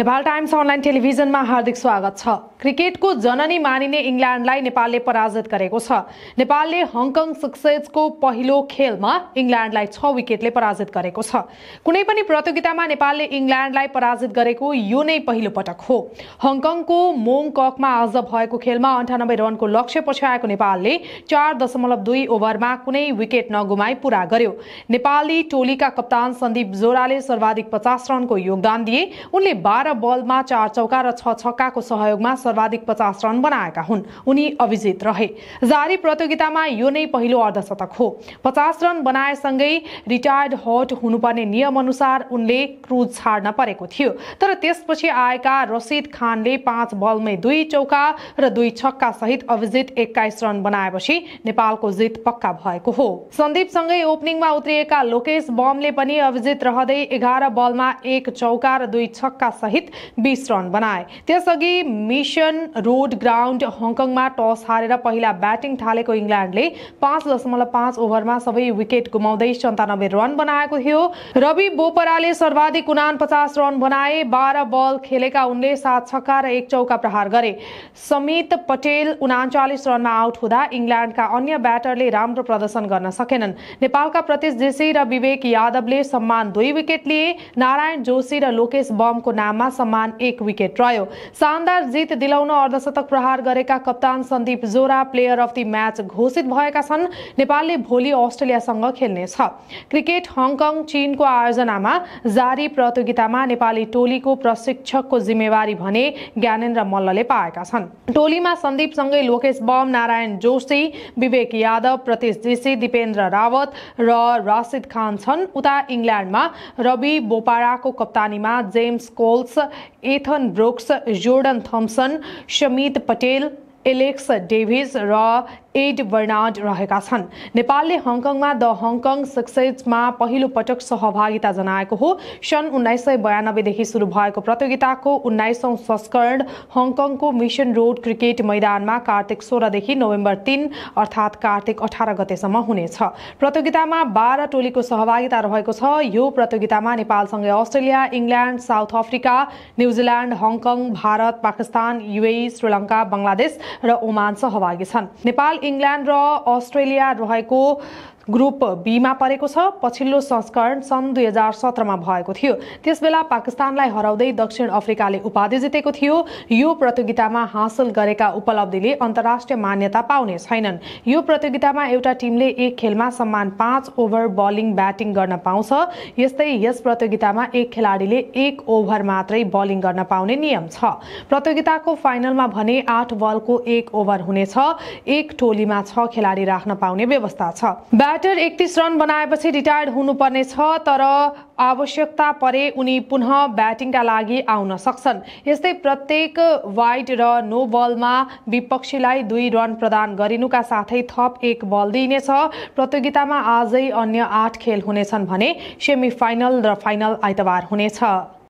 Nepal times online टेलिभिजनमा हार्दिक स्वागत छ क्रिकेटको जननी मानिने इङ्ल्यान्डलाई नेपालले पराजित गरेको छ नेपालले हङकङ सक्सेसको पहिलो खेलमा इङ्ल्यान्डलाई छ विकेटले पराजित गरेको छ कुनै पनि प्रतियोगितामा नेपालले इङ्ल्यान्डलाई पराजित गरेको यो नै पहिलो पटक हो हङकङको मोङककमा आज भएको खेलमा अन्ठानब्बे रनको लक्ष्य पछ्याएको नेपालले चार दशमलव दुई ओभरमा कुनै विकेट नगुमाई पुरा गर्यो नेपाली टोलीका कप्तान सन्दीप जोराले सर्वाधिक पचास रनको योगदान दिए उनले बाह्र बलमा चार चौका र छ छक्काको सहयोगमा सर्वाधिक पचास रन बनाएका हुन् उनी अभिजित रहे जारी प्रतियोगितामा यो नै पहिलो अर्धशतक हो पचास रन बनाएसँगै रिटायर्ड हट हुनुपर्ने नियम अनुसार उनले क्रुज छाड्न परेको थियो तर त्यसपछि आएका रसिद खानले पाँच बलमै दुई चौका र दुई छक्का सहित अभिजित एक्काइस रन बनाएपछि नेपालको जित पक्का भएको हो सन्दीपसँगै ओपनिङमा उत्रिएका लोकेश बमले पनि अभिजित रहँदै एघार बलमा एक चौका र दुई छक्का सहित सहित बिस रन बनाए त्यसअघि मिसन रोड ग्राउन्ड हङकङमा टस हारेर पहिला ब्याटिङ थालेको इङ्ल्यान्डले पाँच दशमलव पाँच ओभरमा सबै विकेट गुमाउँदै सन्तानब्बे रन बनाएको थियो रवि बोपराले सर्वाधिक पचास रन बनाए बाह्र बल खेलेका उनले सात छक्का र एक चौका प्रहार गरे समित पटेल उनाचालिस रनमा आउट हुँदा इङ्ल्यान्डका अन्य ब्याटरले राम्रो प्रदर्शन गर्न सकेनन् नेपालका प्रतिश जोशी र विवेक यादवले सम्मान दुई विकेट लिए नारायण जोशी र लोकेश बमको नाममा सामनामा समान एक विकेट रह्यो शानदार जित दिलाउन अर्धशतक प्रहार गरेका कप्तान सन्दीप जोरा प्लेयर अफ दि म्याच घोषित भएका छन् नेपालले भोलि अस्ट्रेलियासँग खेल्नेछ क्रिकेट हङकङ चीनको आयोजनामा जारी प्रतियोगितामा नेपाली टोलीको प्रशिक्षकको जिम्मेवारी भने ज्ञानेन्द्र मल्लले पाएका छन् टोलीमा सन्दीपसँगै लोकेश बम नारायण जोशी विवेक यादव प्रतीश जेसी दिपेन्द्र रावत र राशिद खान छन् उता इङ्ल्यान्डमा रवि बोपाराको कप्तानीमा James Coles Jones Ethan Brooks Jordan Thompson Shamit Patel Alex Davies र एड बर्नाड रहेका छन् नेपालले हङकङमा द हङकङ सक्सेसमा पहिलो पटक सहभागिता जनाएको हो सन् उन्नाइस सय बयानब्बेदेखि सुरु भएको प्रतियोगिताको उन्नाइसौँ संस्करण हङकङको मिशन रोड क्रिकेट मैदानमा कार्तिक सोह्रदेखि नोभेम्बर तिन अर्थात् कार्तिक अठार गतेसम्म हुनेछ प्रतियोगितामा बाह्र टोलीको सहभागिता रहेको छ यो प्रतियोगितामा नेपालसँगै Australia England South Africa New Zealand Hong Kong Bharat Pakistan UAE Sri Lanka Bangladesh र ओमान सहभागी छन् नेपाल इङ्ल्यान्ड र अस्ट्रेलिया रहेको ग्रुप बीमा परेको छ पछिल्लो संस्करण सन् दुई हजार सत्रमा भएको थियो त्यसबेला पाकिस्तानलाई हराउँदै दक्षिण अफ्रिकाले उपाधि जितेको थियो यो प्रतियोगितामा हासिल गरेका उपलब्धिले अन्तर्राष्ट्रिय मान्यता पाउने छैनन् यो प्रतियोगितामा एउटा टिमले एक खेलमा सम्मान पाँच ओभर बलिङ ब्याटिङ गर्न पाउँछ यस्तै यस प्रतियोगितामा एक खेलाडीले एक ओभर मात्रै बलिङ गर्न पाउने नियम छ प्रतियोगिताको फाइनलमा भने आठ बलको एक ओभर हुनेछ एक टोलीमा छ खेलाडी राख्न पाउने व्यवस्था छ ब्याटर एकतिस रन बनाएपछि रिटायर्ड हुनुपर्नेछ तर आवश्यकता परे उनी पुनः ब्याटिङका लागि आउन सक्छन् यस्तै प्रत्येक वाइड र नो बलमा विपक्षीलाई दुई रन प्रदान गरिनुका साथै थप एक बल दिइनेछ प्रतियोगितामा आजै अन्य आठ खेल हुनेछन् भने सेमी फाइनल र फाइनल आइतबार हुनेछ